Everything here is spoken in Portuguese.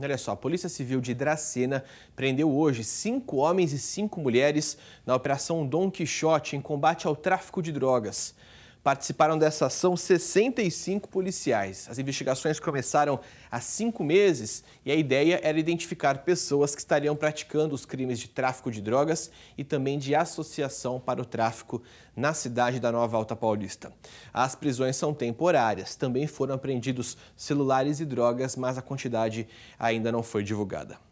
Olha só, a Polícia Civil de Dracena prendeu hoje cinco homens e cinco mulheres na Operação Dom Quixote em combate ao tráfico de drogas. Participaram dessa ação 65 policiais. As investigações começaram há cinco meses e a ideia era identificar pessoas que estariam praticando os crimes de tráfico de drogas e também de associação para o tráfico na cidade da Nova Alta Paulista. As prisões são temporárias. Também foram apreendidos celulares e drogas, mas a quantidade ainda não foi divulgada.